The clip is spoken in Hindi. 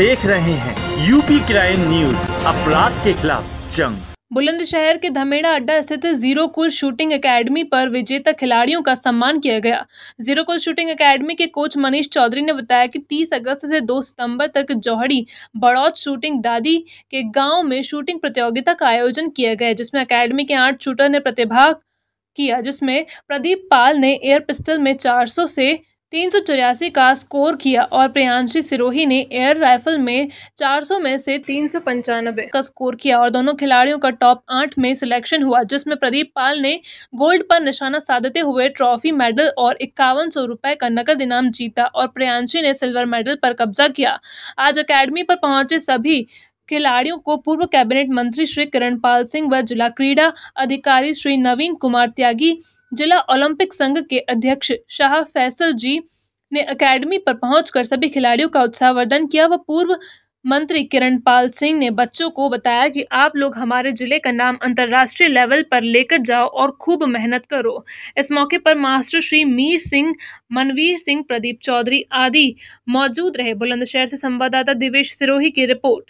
देख रहे हैं यूपी क्राइम न्यूज अपराध के खिलाफ जंग बुलंदशहर के धमेड़ा अड्डा स्थित जीरो कुल शूटिंग एकेडमी पर विजेता खिलाड़ियों का सम्मान किया गया जीरो कुल शूटिंग एकेडमी के कोच मनीष चौधरी ने बताया कि 30 अगस्त से 2 सितंबर तक जौहड़ी बड़ौत शूटिंग दादी के गांव में शूटिंग प्रतियोगिता का आयोजन किया गया जिसमें अकेडमी के आठ शूटर ने प्रतिभाग किया जिसमें प्रदीप पाल ने एयर पिस्टल में 400 से तीन का स्कोर किया और प्रियांशी सिरोही ने एयर राइफल में 400 में से तीन का स्कोर किया और दोनों खिलाड़ियों का टॉप आठ में सिलेक्शन हुआ जिसमें प्रदीप पाल ने गोल्ड पर निशाना साधते हुए ट्रॉफी मेडल और इक्यावन सौ रुपए का नकद इनाम जीता और प्रियांशी ने सिल्वर मेडल पर कब्जा किया आज अकेडमी पर पहुंचे सभी खिलाड़ियों को पूर्व कैबिनेट मंत्री श्री किरण पाल सिंह व जिला क्रीड़ा अधिकारी श्री नवीन कुमार त्यागी जिला ओलंपिक संघ के अध्यक्ष शाह फैसल जी ने अकेडमी पर पहुंचकर सभी खिलाड़ियों का उत्साहवर्धन किया व पूर्व मंत्री किरण पाल सिंह ने बच्चों को बताया कि आप लोग हमारे जिले का नाम अंतर्राष्ट्रीय लेवल पर लेकर जाओ और खूब मेहनत करो इस मौके पर मास्टर श्री मीर सिंह मनवीर सिंह प्रदीप चौधरी आदि मौजूद रहे बुलंदशहर से संवाददाता दिवेश सिरोही की रिपोर्ट